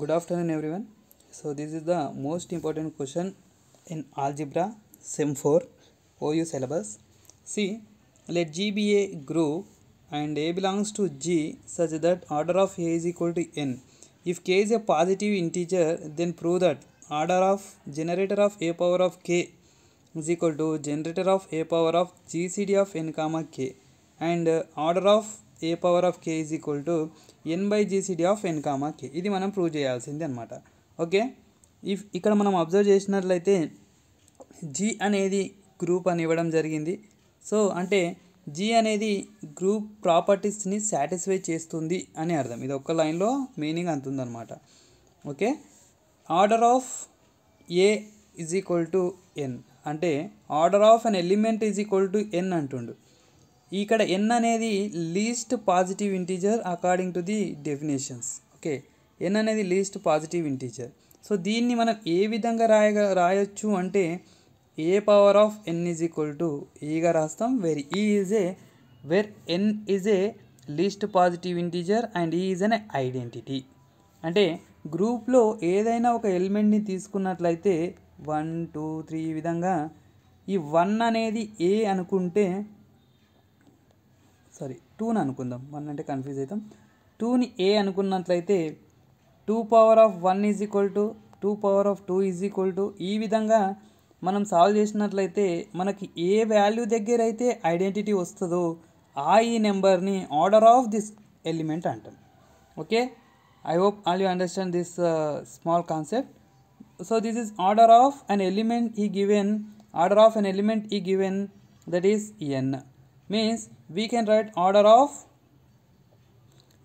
good afternoon everyone so this is the most important question in algebra sim 4 ou syllabus see let g be a group and a belongs to g such that order of a is equal to n if k is a positive integer then prove that order of generator of a power of k is equal to generator of a power of gcd of n comma k and uh, order of A power of K is equal to N by GCD of N comma K ఇది మనం prove చేయాల్సింది అనమాట okay if ఇక్కడ మనం observe చేసినట్లయితే G అనేది group అని ఇవ్వడం జరిగింది సో అంటే జీ అనేది గ్రూప్ ప్రాపర్టీస్ని సాటిస్ఫై చేస్తుంది అని అర్థం ఇది ఒక్క లైన్లో మీనింగ్ అంతుందనమాట okay order of A is equal to N అంటే order of an element is equal to N అంటుండు ఇక్కడ ఎన్ అనేది least positive integer according to the definitions okay N అనేది లీస్ట్ పాజిటివ్ ఇంటీజర్ సో దీన్ని మనం ఏ విధంగా రాయగ రాయొచ్చు అంటే ఏ power of N is equal to ఈగా రాస్తాం where E is A where N is a least positive integer and E is an identity అంటే గ్రూప్లో ఏదైనా ఒక ఎలిమెంట్ని తీసుకున్నట్లయితే వన్ టూ త్రీ విధంగా ఈ వన్ అనేది ఏ అనుకుంటే సారీ టూని అనుకుందాం వన్ అంటే కన్ఫ్యూజ్ అవుతాం టూని ఏ అనుకున్నట్లయితే two power of one is equal to two power of two is equal to ఈ విధంగా మనం సాల్వ్ చేసినట్లయితే మనకి ఏ వాల్యూ దగ్గర అయితే ఐడెంటిటీ వస్తుందో ఆ ఈ నెంబర్ని ఆర్డర్ ఆఫ్ దిస్ ఎలిమెంట్ అంటాం okay I hope all you understand this small concept so this is order of an element is given order of an element is given that is N means we can write order of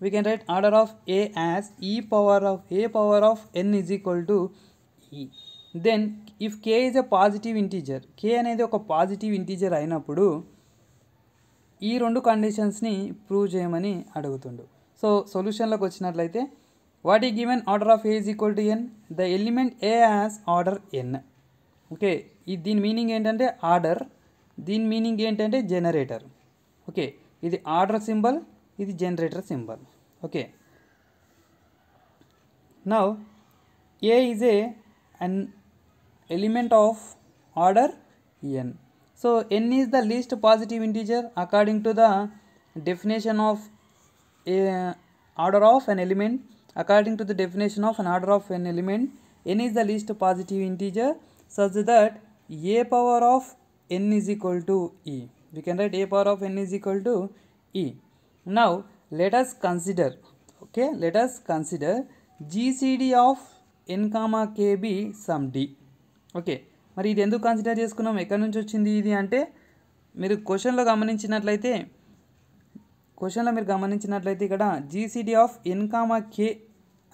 we can write order of a as e power of a power of n is equal to e then if k is a positive integer k అనేది ఒక positive integer అయినప్పుడు ఈ రెండు కండిషన్స్ని prove చేయమని అడుగుతుండు so సొల్యూషన్లోకి వచ్చినట్లయితే what is given order of A is equal to N the element A as order N okay ఈ దీని మీనింగ్ ఏంటంటే ఆర్డర్ దీని మీనింగ్ ఏంటంటే జనరేటర్ ఓకే ఇది order symbol, ఇది generator symbol okay now a is a an element of order n so n is the least positive integer according to the definition of a order of an element according to the definition of an order of an element n is the least positive integer such that a power of n is equal to e we can write a power of n is equal to e now let us consider okay let us consider gcd of n comma kb some d okay మరి ఇది ఎందుకు consider చేసుకున్నాం ఎక్కడి నుంచి వచ్చింది ఇది అంటే మీరు క్వశ్చన్లో గమనించినట్లయితే క్వశ్చన్లో మీరు గమనించినట్లయితే ఇక్కడ GCD of N comma K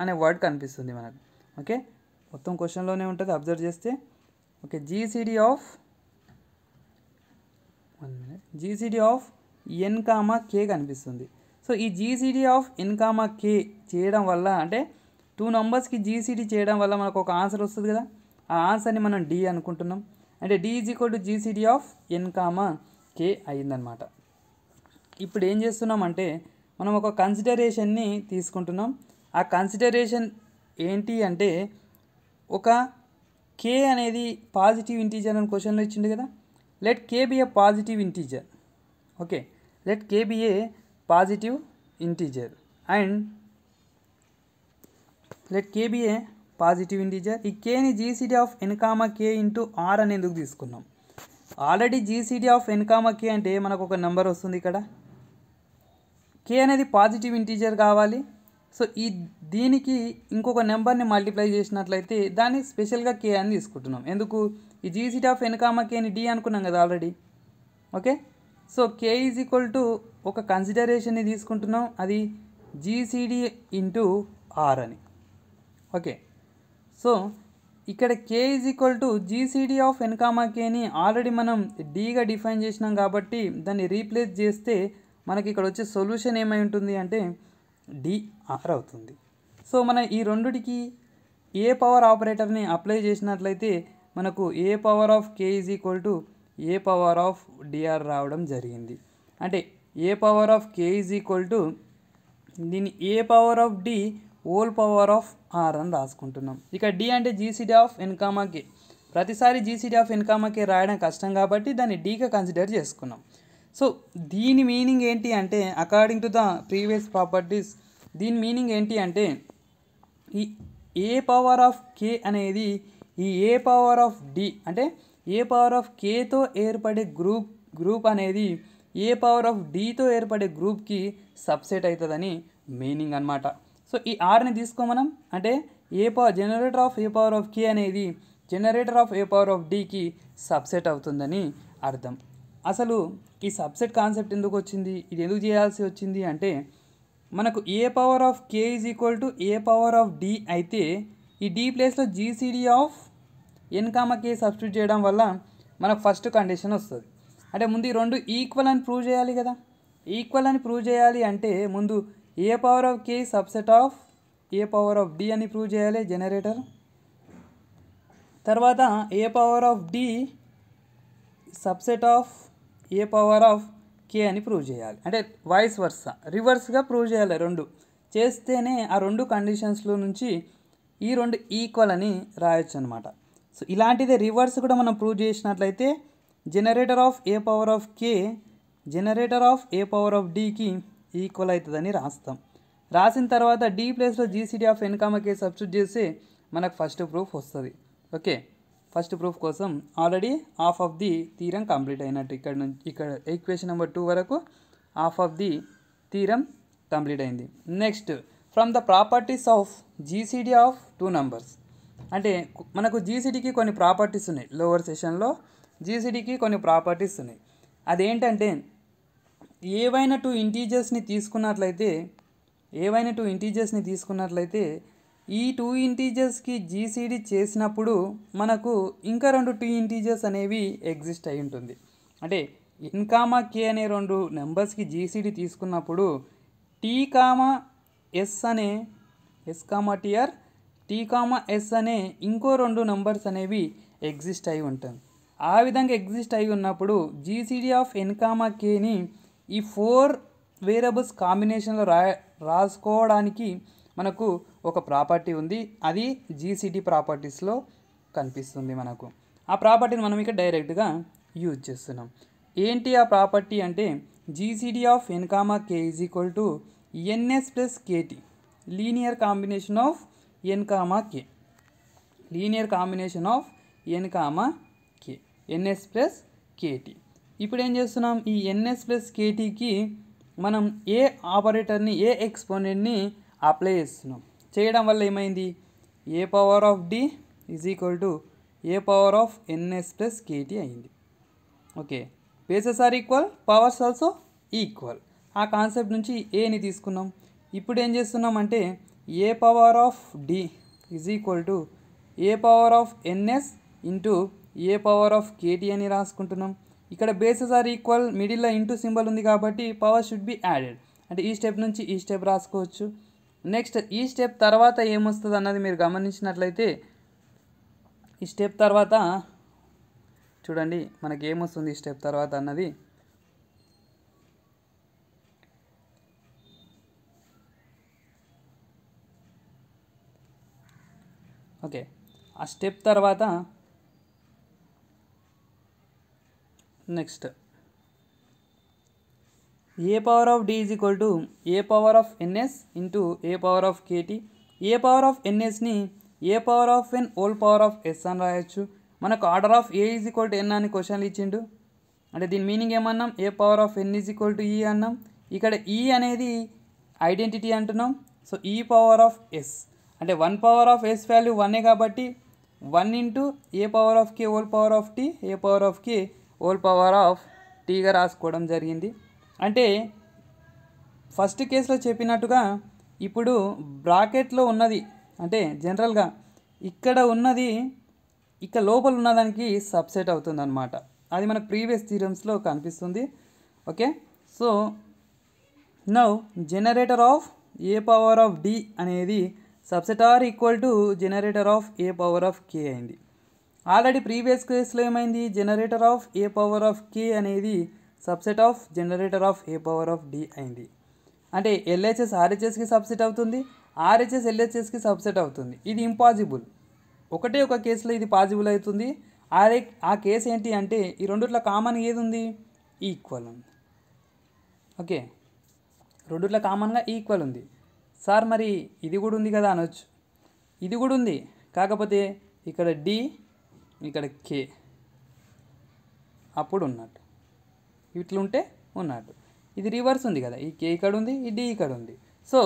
అనే వర్డ్ కనిపిస్తుంది మనకు ఓకే మొత్తం క్వశ్చన్లోనే ఉంటుంది అబ్జర్వ్ చేస్తే okay GCD of GCD of N comma K కనిపిస్తుంది సో ఈ GCD of N comma K చేయడం వల్ల అంటే టూ నంబర్స్కి జీసీడీ చేయడం వల్ల మనకు ఒక ఆన్సర్ వస్తుంది కదా ఆ ఆన్సర్ని మనం డి అనుకుంటున్నాం అంటే D is equal to GCD of N comma K అయిందనమాట ఇప్పుడు ఏం చేస్తున్నామంటే మనం ఒక కన్సిడరేషన్ని తీసుకుంటున్నాం ఆ కన్సిడరేషన్ ఏంటి అంటే ఒక కే అనేది పాజిటివ్ ఇంటీజర్ అని క్వశ్చన్లో ఇచ్చింది కదా let k be a positive integer okay let k be a positive integer and let k be a positive integer ఈ కేని GCD of N comma K into R అని ఎందుకు తీసుకున్నాం already GCD of N comma K అంటే మనకు ఒక number వస్తుంది ఇక్కడ కే అనేది పాజిటివ్ ఇంటీజర్ కావాలి సో ఈ దీనికి ఇంకొక నెంబర్ని మల్టిప్లై చేసినట్లయితే దాన్ని స్పెషల్గా కే అని తీసుకుంటున్నాం ఎందుకు ఈ జీసీటీ ఆఫ్ ఎన్కామకేని డి అనుకున్నాం కదా already okay so K is equal to ఒక కన్సిడరేషన్ని తీసుకుంటున్నాం అది జీసీడి ఇంటూ ఆర్ అని ఓకే సో ఇక్కడ K is equal to GCD of N comma కేని ఆల్రెడీ మనం డీగా డిఫైన్ చేసినాం కాబట్టి దాన్ని రీప్లేస్ చేస్తే మనకి ఇక్కడ వచ్చే సొల్యూషన్ ఏమై ఉంటుంది అంటే డిఆర్ అవుతుంది సో మనం ఈ రెండుటికి ఏ పవర్ ఆపరేటర్ని అప్లై చేసినట్లయితే మనకు A power of K is equal to A power of D R రావడం జరిగింది అంటే ఏ power of K is equal to దీన్ని A power of D whole power of R అని రాసుకుంటున్నాం ఇక డి అంటే జీసీడీ ఆఫ్ ఎన్కామా కే ప్రతిసారి జీసీడీ ఆఫ్ ఎన్కామా కే రాయడం కష్టం కాబట్టి దాన్ని డీగా కన్సిడర్ చేసుకున్నాం సో దీని మీనింగ్ ఏంటి అంటే according to the previous properties దీని మీనింగ్ ఏంటి అంటే ఈ ఏ పవర్ ఆఫ్ కే అనేది ఈ ఏ పవర్ ఆఫ్ డి అంటే ఏ పవర్ ఆఫ్ కేతో ఏర్పడే గ్రూప్ గ్రూప్ అనేది ఏ పవర్ ఆఫ్ డితో ఏర్పడే గ్రూప్కి సబ్సెట్ అవుతుందని మీనింగ్ అనమాట సో ఈ ఆర్ని తీసుకో మనం అంటే ఏ power generator of A power of కే అనేది generator of A power of డికి సబ్సెట్ అవుతుందని అర్థం అసలు ఈ సబ్సెట్ కాన్సెప్ట్ ఎందుకు వచ్చింది ఇది ఎందుకు చేయాల్సి వచ్చింది అంటే మనకు A power of K is equal to A power of D అయితే ఈ డి ప్లేస్లో జీసీడీ ఆఫ్ కామకి సబ్స్టిట్యూట్ చేయడం వల్ల మనకు ఫస్ట్ కండిషన్ వస్తుంది అంటే ముందు ఈ రెండు ఈక్వల్ అని ప్రూవ్ చేయాలి కదా ఈక్వల్ అని ప్రూవ్ చేయాలి అంటే ముందు A power of K subset of A power of D అని ప్రూవ్ చేయాలి జనరేటర్ తర్వాత A power of D subset of A power of K అని ప్రూవ్ చేయాలి అంటే వాయిస్ వర్స రివర్స్గా ప్రూవ్ చేయాలి రెండు చేస్తేనే ఆ రెండు కండిషన్స్లో నుంచి ఈ రెండు ఈక్వల్ అని రాయొచ్చు అనమాట సో ఇలాంటిదే రివర్స్ కూడా మనం ప్రూవ్ చేసినట్లయితే generator of A power of K generator of A power of డికి ఈక్వల్ అవుతుందని రాస్తాం రాసిన తర్వాత డి ప్లేస్లో జీసీడీ ఆఫ్ ఎన్కామ కే సబ్స్టిట్యూట్ చేస్తే మనకు ఫస్ట్ ప్రూఫ్ వస్తుంది ఓకే ఫస్ట్ ప్రూఫ్ కోసం already half of the theorem complete అయినట్టు ఇక్కడ నుంచి ఇక్కడ ఈక్వేషన్ నెంబర్ టూ వరకు half of the theorem complete అయింది next from the properties of GCD of two numbers అంటే మనకు జీసీడీకి కొన్ని ప్రాపర్టీస్ ఉన్నాయి లోవర్ సెషన్లో జీసీడీకి కొన్ని ప్రాపర్టీస్ ఉన్నాయి అదేంటంటే ఏవైనా టూ ఇంటీజర్స్ని తీసుకున్నట్లయితే ఏవైనా టూ ఇంటీజర్స్ని తీసుకున్నట్లయితే ఈ టూ ఇంటీజర్స్కి జీసీడీ చేసినప్పుడు మనకు ఇంకా రెండు టూ ఇంటీజర్స్ అనేవి ఎగ్జిస్ట్ అయి ఉంటుంది అంటే కామా కే అనే రెండు నెంబర్స్కి జీసీడీ తీసుకున్నప్పుడు టీ కామా ఎస్ అనే S comma T or T comma S అనే ఇంకో రెండు నంబర్స్ అనేవి ఎగ్జిస్ట్ అయి ఉంటాయి ఆ విధంగా ఎగ్జిస్ట్ అయి ఉన్నప్పుడు జీసీడీ ఆఫ్ ఎన్కామా కేని ఈ ఫోర్ వేరియబుల్స్ కాంబినేషన్లో రా రాసుకోవడానికి మనకు ఒక ప్రాపర్టీ ఉంది అది జీసీటీ ప్రాపర్టీస్లో కనిపిస్తుంది మనకు ఆ ప్రాపర్టీని మనం ఇక్కడ డైరెక్ట్గా యూజ్ చేస్తున్నాం ఏంటి ఆ ప్రాపర్టీ అంటే GCD of N comma K is equal to N S plus K T linear combination of N comma K linear combination of N comma K N S plus K T ఇప్పుడు ఏం చేస్తున్నాం ఈ ఎన్ఎస్ ప్లస్ కేటీకి మనం ఏ ఆపరేటర్ని ఏ ఎక్స్పోనెంట్ని అప్లై చేస్తున్నాం చేయడం వల్ల ఏమైంది a power of d is equal to A power of ns plus kt అయింది okay bases are equal powers also equal ఆ కాన్సెప్ట్ నుంచి ఏని తీసుకున్నాం ఇప్పుడు ఏం చేస్తున్నాం అంటే ఏ power of d is equal to A power of ns into a power of kt అని రాసుకుంటున్నాం ఇక్కడ బేసెస్ ఆర్ ఈక్వల్ మిడిల్లో ఇంటూ సింబల్ ఉంది కాబట్టి పవర్ షుడ్ బి యాడెడ్ అంటే ఈ స్టెప్ నుంచి ఈ స్టెప్ రాసుకోవచ్చు నెక్స్ట్ ఈ స్టెప్ తర్వాత ఏమొస్తుంది అన్నది మీరు గమనించినట్లయితే ఈ స్టెప్ తర్వాత చూడండి మనకి ఏమొస్తుంది ఈ స్టెప్ తర్వాత అన్నది ఓకే ఆ స్టెప్ తర్వాత next a power of d is equal to A power of ns into a power of kt a power of ఎన్ఎస్ని a power of n whole power of s అని రాయొచ్చు మనకు order of A is equal to n అని క్వశ్చన్లు ఇచ్చిండు అంటే దీని meaning ఏమన్నాం a power of N is equal to e అన్నాం ఇక్కడ ఈ అనేది ఐడెంటిటీ అంటున్నాం so e power of s అంటే one power of s value one కాబట్టి one into a power of k whole power of t a power of k whole power of టీగా రాసుకోవడం జరిగింది అంటే ఫస్ట్ కేసులో చెప్పినట్టుగా ఇప్పుడు బ్రాకెట్లో ఉన్నది అంటే జనరల్గా ఇక్కడ ఉన్నది ఇక్కడ లోపల ఉన్నదానికి సబ్సెట్ అవుతుంది అనమాట అది మనకు ప్రీవియస్ థీరమ్స్లో కనిపిస్తుంది okay so now generator of A power of d అనేది subset or equal to generator of A power of k అయింది ఆల్రెడీ ప్రీవియస్ కేసులో ఏమైంది generator of A power of కే అనేది subset of generator of A power of d అయింది అంటే LHS ఆర్హెచ్ఎస్కి subset అవుతుంది RHS ఎల్హెచ్ఎస్కి సబ్సెట్ అవుతుంది ఇది ఇంపాసిబుల్ ఒకటే ఒక కేసులో ఇది పాసిబుల్ అవుతుంది ఆరే ఆ కేసు ఏంటి అంటే ఈ రెండుట్లో కామన్ ఏది ఉంది ఈక్వల్ ఉంది ఓకే రెండుట్లో కామన్గా ఈక్వల్ ఉంది సార్ మరి ఇది కూడా ఉంది కదా అనొచ్చు ఇది కూడా ఉంది కాకపోతే ఇక్కడ డి ఇక్కడ కే అప్పుడు ఉన్నట్టు ఇట్లుంటే ఉన్నట్టు ఇది రివర్స్ ఉంది కదా ఈ కే ఇక్కడ ఉంది ఈ డి ఇక్కడ ఉంది so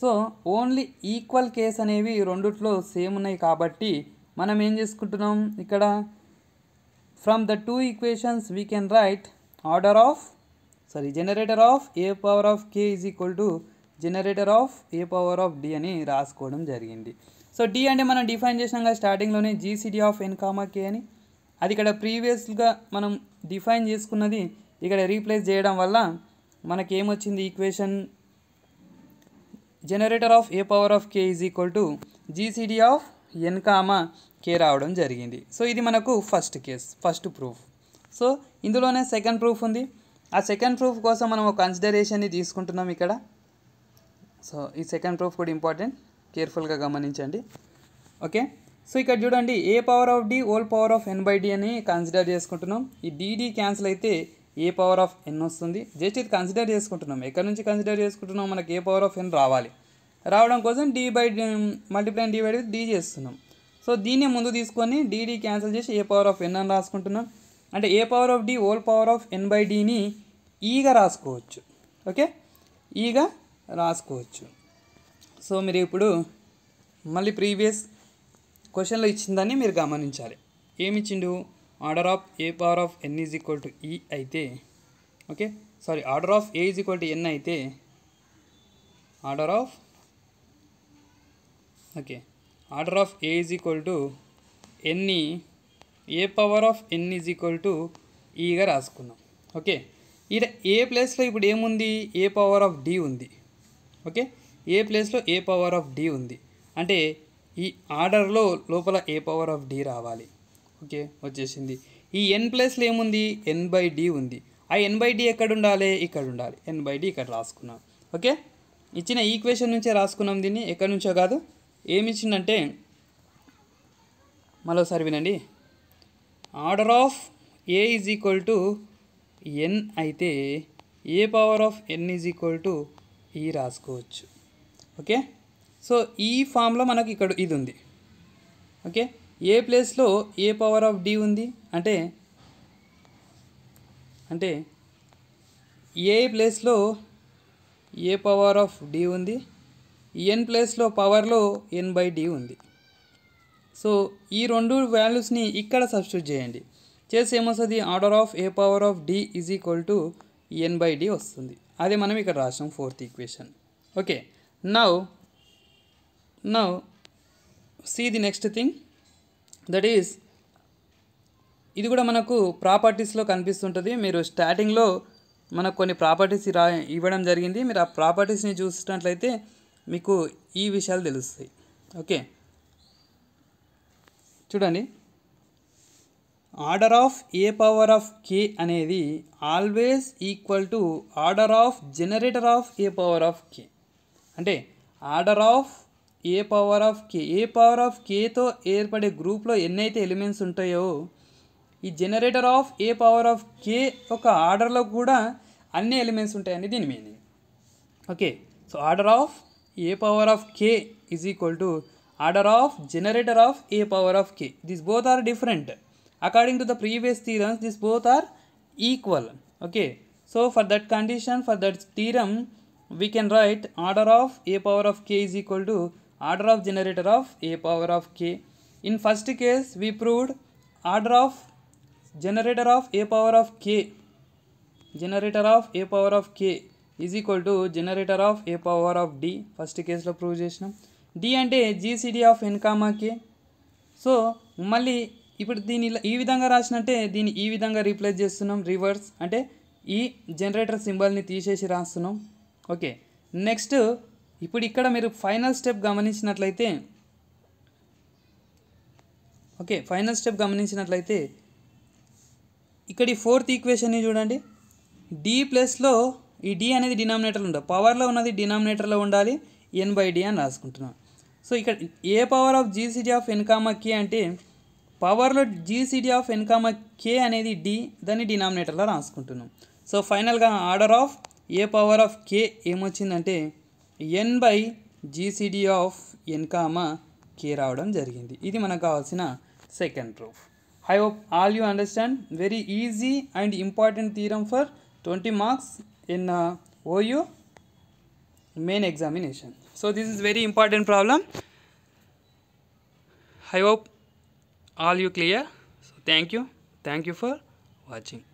so only equal case అనేవి రెండుట్లో సేమ్ ఉన్నాయి కాబట్టి మనం ఏం చేసుకుంటున్నాం ఇక్కడ from the two equations we can write order of sorry generator of A power of K is equal to generator of A power of D అని రాసుకోవడం జరిగింది సో డి అంటే మనం డిఫైన్ చేసినాక స్టార్టింగ్లోనే GCD of N comma k అని అది ఇక్కడ ప్రీవియస్గా మనం డిఫైన్ చేసుకున్నది ఇక్కడ రీప్లేస్ చేయడం వల్ల మనకేమొచ్చింది equation generator of A power of K is equal to GCD of N comma k రావడం జరిగింది సో ఇది మనకు first case first proof so ఇందులోనే సెకండ్ ప్రూఫ్ ఉంది ఆ సెకండ్ ప్రూఫ్ కోసం మనం ఒక కన్సిడరేషన్ని తీసుకుంటున్నాం ఇక్కడ సో ఈ సెకండ్ ప్రూఫ్ కూడా ఇంపార్టెంట్ కేర్ఫుల్గా గమనించండి ఓకే సో ఇక్కడ చూడండి a power of D whole power of n by d అని కన్సిడర్ చేసుకుంటున్నాం ఈ డిడి క్యాన్సిల్ అయితే ఏ పవర్ ఆఫ్ ఎన్ వస్తుంది జస్ట్ ఇది కన్సిడర్ చేసుకుంటున్నాం ఎక్కడి నుంచి కన్సిడర్ చేసుకుంటున్నాం మనకి ఏ పవర్ ఆఫ్ ఎన్ రావాలి రావడం కోసం d by multiply d by d చేస్తున్నాం సో దీన్నే ముందు తీసుకొని డిడి క్యాన్సిల్ చేసి ఏ పవర్ ఆఫ్ ఎన్ అని రాసుకుంటున్నాం అంటే ఏ power of D whole power of n by డిని ఈగా రాసుకోవచ్చు ఓకే ఈగా రాసుకోవచ్చు సో మీరు ఇప్పుడు మళ్ళీ ప్రీవియస్ క్వశ్చన్లో ఇచ్చిందని మీరు గమనించాలి ఏమిచ్చిండు order of A power of N is equal to e అయితే okay sorry order of A is equal to n అయితే order of okay order of A is equal to ఎన్ని a power of N is equal to ఈగా రాసుకున్నాం okay ఈడ a ప్లేస్లో ఇప్పుడు ఏముంది a power of d ఉంది okay a ప్లేస్లో ఏ పవర్ ఆఫ్ డి ఉంది అంటే ఈ ఆర్డర్లో లోపల ఏ పవర్ ఆఫ్ డి రావాలి ఓకే వచ్చేసింది ఈ ఎన్ ప్లేస్లో ఏముంది ఎన్ బై డి ఉంది ఆ ఎన్ బై డి ఎక్కడ ఉండాలి ఇక్కడ ఉండాలి ఎన్ బై డి ఇక్కడ రాసుకున్నాం ఓకే ఇచ్చిన ఈక్వేషన్ నుంచే రాసుకున్నాం దీన్ని ఎక్కడి నుంచో కాదు ఏమి ఇచ్చిందంటే మరోసారి వినండి order of A is equal to n అయితే a power of N is equal to e రాసుకోవచ్చు ఓకే సో ఈ ఫామ్లో మనకి ఇక్కడ ఇది ఉంది ఓకే ఏ ప్లేస్లో ఏ పవర్ ఆఫ్ డి ఉంది అంటే అంటే ఏ ప్లేస్లో ఏ పవర్ ఆఫ్ డి ఉంది ఎన్ ప్లేస్లో పవర్లో ఎన్ బై డి ఉంది సో ఈ రెండు వాల్యూస్ని ఇక్కడ సబ్స్టిట్యూట్ చేయండి చేసి ఏమొస్తుంది order of A power of d is equal to N by d వస్తుంది అదే మనం ఇక్కడ రాసాం fourth equation okay now now see the next thing that is ఇది కూడా మనకు ప్రాపర్టీస్లో కనిపిస్తుంటుంది మీరు స్టార్టింగ్లో మనకు కొన్ని ప్రాపర్టీస్ రా ఇవ్వడం జరిగింది మీరు ఆ ప్రాపర్టీస్ని చూసినట్లయితే మీకు ఈ విషయాలు తెలుస్తాయి ఓకే చూడండి order of A power of కే అనేది always equal to order of generator of A power of k అంటే order of A power of k a power of కేతో ఏర్పడే గ్రూప్లో ఎన్నైతే ఎలిమెంట్స్ ఉంటాయో ఈ generator of A power of k ఒక ఆర్డర్లో కూడా అన్ని ఎలిమెంట్స్ ఉంటాయని దీని meaning okay so order of A power of K is equal to order of generator of A power of k this both are different According to the previous theorems, these both are equal. Okay. So, for that condition, for that theorem, we can write order of a power of k is equal to order of generator of a power of k. In first case, we proved order of generator of a power of k. Generator of a power of k is equal to generator of a power of d. First case lo prove చేసినాం d a gcd of n comma k. So, so మళ్ళీ ఇప్పుడు దీని ఈ విధంగా రాసినట్టే దీన్ని ఈ విధంగా replace చేస్తున్నాం రివర్స్ అంటే ఈ జనరేటర్ సింబల్ని తీసేసి రాస్తున్నాం ఓకే నెక్స్ట్ ఇప్పుడు ఇక్కడ మీరు ఫైనల్ స్టెప్ గమనించినట్లయితే ఓకే ఫైనల్ స్టెప్ గమనించినట్లయితే ఇక్కడ ఈ ఫోర్త్ ఈక్వేషన్ని చూడండి డి ప్లస్లో ఈ డి అనేది డినామినేటర్లో ఉండాలి పవర్లో ఉన్నది డినామినేటర్లో ఉండాలి ఎన్ బై డి అని రాసుకుంటున్నాం సో ఇక్కడ a power of GCD of n comma కి అంటే పవర్లో జీసీడీ ఆఫ్ ఎన్కామ కే అనేది డి దాన్ని డినామినేటర్లో రాసుకుంటున్నాం సో ఫైనల్గా order of A power of k ఏమొచ్చిందంటే n by GCD of ఎన్కామ k రావడం జరిగింది ఇది మనకు కావాల్సిన second proof I hope all you understand very easy and important theorem for twenty marks in OU main examination so this is very important problem I hope all you clear so thank you thank you for watching